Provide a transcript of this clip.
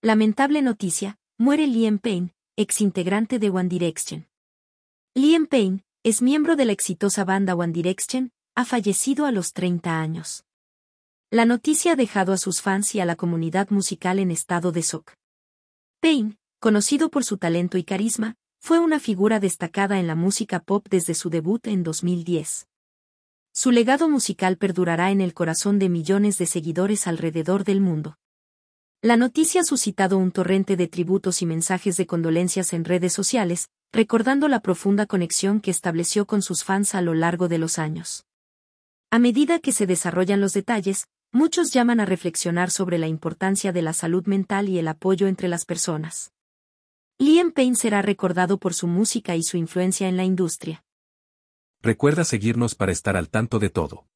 Lamentable noticia, muere Liam Payne, ex integrante de One Direction. Liam Payne, es miembro de la exitosa banda One Direction, ha fallecido a los 30 años. La noticia ha dejado a sus fans y a la comunidad musical en estado de shock. Payne, conocido por su talento y carisma, fue una figura destacada en la música pop desde su debut en 2010. Su legado musical perdurará en el corazón de millones de seguidores alrededor del mundo. La noticia ha suscitado un torrente de tributos y mensajes de condolencias en redes sociales, recordando la profunda conexión que estableció con sus fans a lo largo de los años. A medida que se desarrollan los detalles, muchos llaman a reflexionar sobre la importancia de la salud mental y el apoyo entre las personas. Liam Payne será recordado por su música y su influencia en la industria. Recuerda seguirnos para estar al tanto de todo.